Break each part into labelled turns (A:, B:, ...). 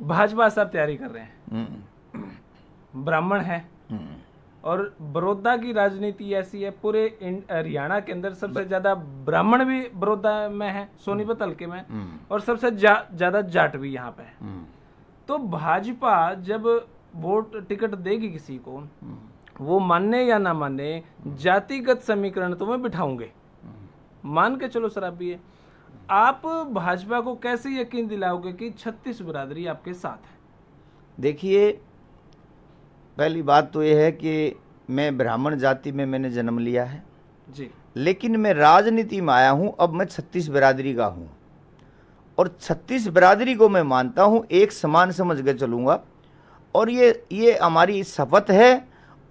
A: भाजपा साहब तैयारी कर रहे हैं हम्म। ब्राह्मण है हम्म। और बड़ौदा की राजनीति ऐसी है पूरे हरियाणा के अंदर सबसे ज्यादा ब्राह्मण भी बड़ौदा में है सोनीपत हम्म। हल्के में और सबसे ज्यादा जा, जाट भी यहाँ पे है तो भाजपा जब वोट टिकट देगी किसी को वो मानने या ना माने जातिगत समीकरण तो मैं बिठाऊंगे मान के चलो सर आप भी है आप भाजपा को कैसे यकीन दिलाओगे कि छत्तीस बरादरी आपके साथ
B: है देखिए पहली बात तो यह है कि मैं ब्राह्मण जाति में मैंने जन्म लिया है जी लेकिन मैं राजनीति में आया हूँ अब मैं छत्तीस बरादरी का हूँ और छत्तीस बरादरी को मैं मानता हूँ एक समान समझ कर चलूँगा और ये ये हमारी शपथ है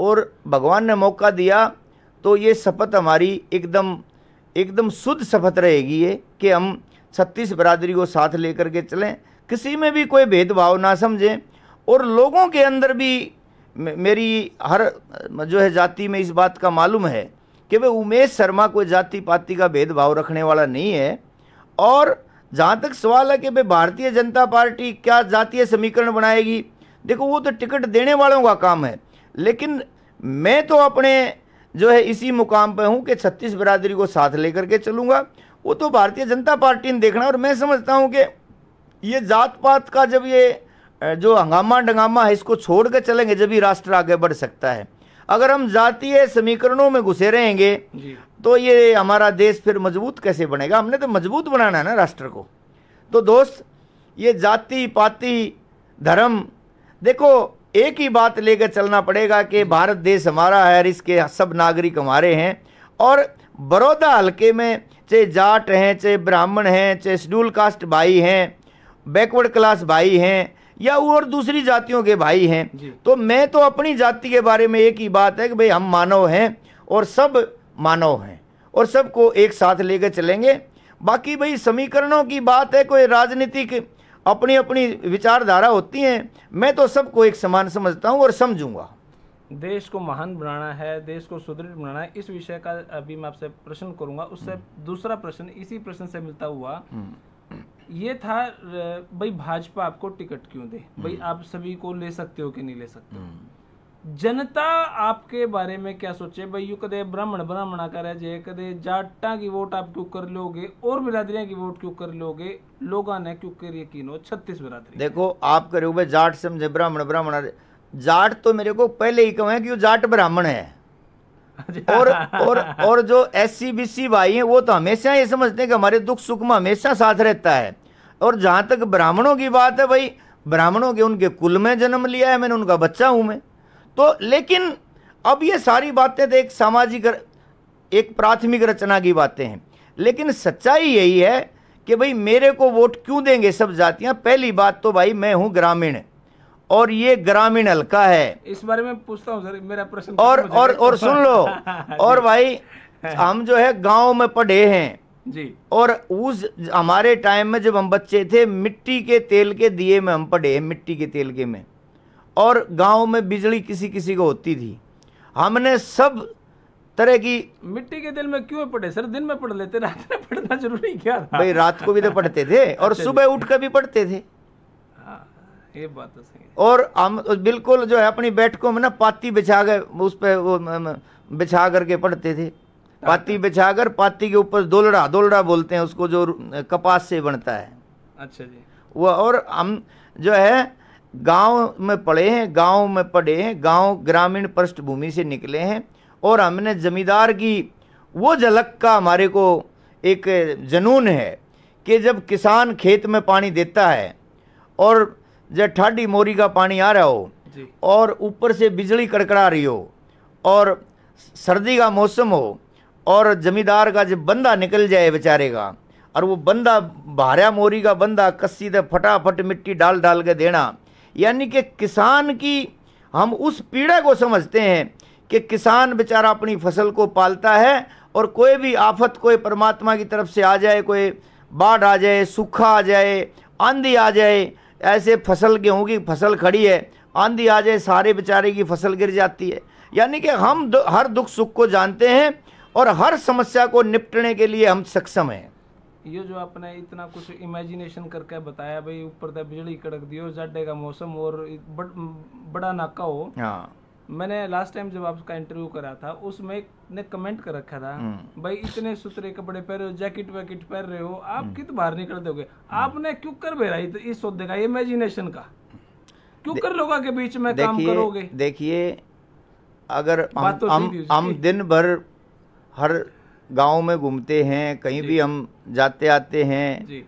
B: और भगवान ने मौका दिया तो ये शपथ हमारी एकदम एकदम शुद्ध शपथ रहेगी ये कि हम छत्तीस बरादरी को साथ लेकर के चलें किसी में भी कोई भेदभाव ना समझें और लोगों के अंदर भी मेरी हर जो है जाति में इस बात का मालूम है कि भाई उमेश शर्मा कोई जाति पाति का भेदभाव रखने वाला नहीं है और जहाँ तक सवाल है कि भाई भारतीय जनता पार्टी क्या जातीय समीकरण बनाएगी देखो वो तो टिकट देने वालों का काम है लेकिन मैं तो अपने जो है इसी मुकाम पर हूँ कि छत्तीस बरादरी को साथ लेकर के चलूँगा वो तो भारतीय जनता पार्टी ने देखना और मैं समझता हूँ कि ये जात पात का जब ये जो हंगामा डंगामा है इसको छोड़ कर चलेंगे जब ही राष्ट्र आगे बढ़ सकता है अगर हम जातीय समीकरणों में घुसे रहेंगे तो ये हमारा देश फिर मजबूत कैसे बनेगा हमने तो मजबूत बनाना है ना राष्ट्र को तो दोस्त ये जाति पाति धर्म देखो एक ही बात लेकर चलना पड़ेगा कि भारत देश हमारा है और इसके सब नागरिक हमारे हैं और बड़ौदा हल्के में चाहे जाट हैं चाहे ब्राह्मण हैं चाहे शेड्यूल कास्ट भाई हैं बैकवर्ड क्लास भाई हैं या और दूसरी जातियों के भाई हैं तो मैं तो अपनी जाति के बारे में एक ही बात है कि भाई हम मानव हैं और सब मानव हैं और सबको एक साथ लेकर चलेंगे बाकी भाई समीकरणों की बात है कोई राजनीतिक अपनी अपनी विचारधारा होती हैं मैं तो सबको एक समान समझता हूँ और समझूंगा
A: देश को महान बनाना है देश को सुदृढ़ बनाना है इस विषय का अभी मैं आपसे प्रश्न करूंगा उससे हम्म। दूसरा प्रश्न इसी प्रश्न से मिलता हुआ हम्म। ये था भाई भाजपा आपको टिकट क्यों दे भाई हम्म। आप सभी को ले सकते हो कि नहीं ले सकते हो जनता आपके बारे में क्या सोचे भाई यू कदे ब्राह्मण ब्राह्मणा करे जे कदे जाटा की वोट आप क्यों कर लोगे और बिरादरिया की वोट क्यों कर लोगे लोग ने क्यों कर यकीन हो छत्तीस बिरादरी
B: देखो आप करे भाई जाट समझे ब्राह्मण ब्राह्मण जाट तो मेरे को पहले ही कहे कि वो जाट ब्राह्मण है अच्छा। और और और जो एस सी बी सी भाई हैं वो तो हमेशा ये समझते हैं कि हमारे दुख सुख में हमेशा साथ रहता है और जहाँ तक ब्राह्मणों की बात है भाई ब्राह्मणों के उनके कुल में जन्म लिया है मैंने उनका बच्चा हूँ मैं तो लेकिन अब ये सारी बातें तो एक सामाजिक एक प्राथमिक रचना की बातें हैं लेकिन सच्चाई यही है कि भाई मेरे को वोट क्यों देंगे सब जातियां पहली बात तो भाई मैं हूं ग्रामीण और ये ग्रामीण हल्का है
A: इस बारे में पूछता हूँ सर मेरा
B: प्रश्न और और और सुन लो और भाई हम जो है गांव में पढ़े हैं जी और उस हमारे टाइम में जब हम बच्चे थे मिट्टी के तेल के दिए में हम पढ़े हैं मिट्टी के तेल के में और गांव में बिजली किसी किसी को होती थी हमने सब तरह की मिट्टी के दिल में क्यों पढ़े सर दिन में पढ़ लेते रात में पढ़ना जरूरी क्या था भाई रात को भी तो पढ़ते थे और अच्छा सुबह उठ कर भी पढ़ते थे
A: हाँ, ये बात तो सही
B: और हम बिल्कुल जो है अपनी बैठकों में ना पाती बिछा गए उस पर वो बिछा करके पढ़ते थे अच्छा। पाती बिछा कर पाती के ऊपर दोलड़ा दोलड़ा बोलते हैं उसको जो कपास से बनता है अच्छा जी वो और हम जो है गांव में पढ़े हैं गांव में पढ़े हैं गांव ग्रामीण पृष्ठभूमि से निकले हैं और हमने ज़मींदार की वो झलक का हमारे को एक जनून है कि जब किसान खेत में पानी देता है और जब ठाडी मोरी का पानी आ रहा हो और ऊपर से बिजली कड़कड़ा रही हो और सर्दी का मौसम हो और जमींदार का जब बंदा निकल जाए बेचारे का और वो बंदा भारा मोरी का बंदा कस्सी से फटाफट मिट्टी डाल डाल के देना यानी कि किसान की हम उस पीड़ा को समझते हैं कि किसान बेचारा अपनी फसल को पालता है और कोई भी आफत कोई परमात्मा की तरफ से आ जाए कोई बाढ़ आ जाए सूखा आ जाए आंधी आ जाए ऐसे फसल गेहूँ की फसल खड़ी है आंधी आ जाए सारे बेचारे की फसल गिर जाती है यानी कि हम हर दुख सुख को जानते हैं और हर समस्या को निपटने के लिए हम सक्षम हैं
A: ये जो आपने इतना कुछ इमेजिनेशन करके बताया भाई ऊपर तक बिजली कड़क दी और जाडे का मौसम और बड़, बड़ा नाका हो हाँ। मैंने लास्ट टाइम जब आपका इंटरव्यू करा था उसमें ने कमेंट कर रखा था हम्म। भाई इतने सुतरे कपड़े पहन रहे हो जैकेट वैकेट पहन रहे हो आप हम्म। कित बाहर निकल दोगे आपने क्यों कर बेरा इस सौदे का इमेजिनेशन का क्यों कर लोगों के बीच में काम करोगे
B: देखिए अगर हम हम दिन भर हर गांव में घूमते हैं कहीं भी हम जाते आते हैं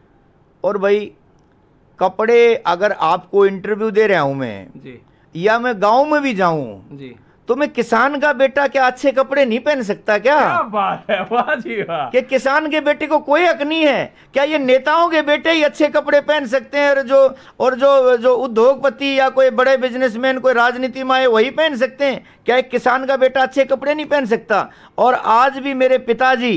B: और भाई कपड़े अगर आपको इंटरव्यू दे रहा हूं मैं या मैं गांव में भी जाऊं तो मैं किसान का बेटा क्या अच्छे कपड़े नहीं पहन सकता क्या क्या
A: बात है वाह जी वाह कि
B: किसान के बेटे को कोई हक नहीं है क्या ये नेताओं के बेटे ही अच्छे कपड़े पहन सकते हैं और जो और जो जो उद्योगपति या कोई बड़े बिजनेसमैन कोई राजनीति में आए वही पहन सकते हैं क्या एक किसान का बेटा अच्छे कपड़े नहीं पहन सकता और आज भी मेरे पिताजी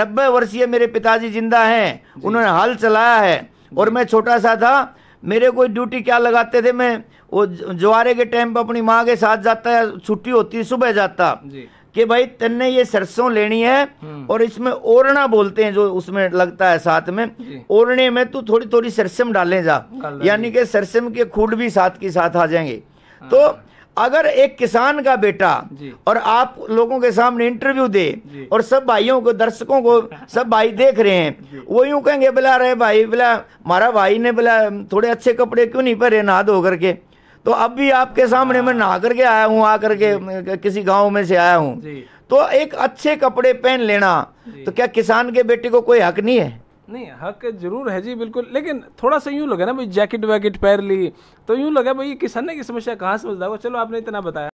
B: नब्बे वर्षीय मेरे पिताजी जिंदा हैं उन्होंने हल चलाया है और मैं छोटा सा था मेरे कोई ड्यूटी क्या लगाते थे मैं वो जुआरे के टाइम पर अपनी माँ के साथ जाता है छुट्टी होती सुबह जाता कि भाई तन्ने ये सरसों लेनी है हम्म। और इसमें ओरना बोलते हैं जो उसमें लगता है साथ में ओरने में तू थोड़ी थोड़ी सरसम डाले जा यानी कि सरसम के खूड भी साथ के साथ आ जाएंगे तो हाँ। अगर एक किसान का बेटा और आप लोगों के सामने इंटरव्यू दे और सब भाइयों को दर्शकों को सब भाई देख रहे हैं वो यूं कहेंगे बोला रहे भाई बोला हमारा भाई ने बोला थोड़े अच्छे कपड़े क्यों नहीं पहरे नहा धो करके तो अब भी आपके सामने मैं हाँ। नहा करके आया हूँ आकर के किसी गाँव में से आया हूँ तो एक अच्छे कपड़े पहन लेना तो क्या किसान के बेटे को कोई हक नहीं है
A: नहीं हक जरूर है जी बिल्कुल लेकिन थोड़ा सा यूँ लगा ना भाई जैकेट वैकेट पहन ली तो यूँ लगा भाई किसान ने की समस्या कहाँ समझ वो चलो आपने इतना बताया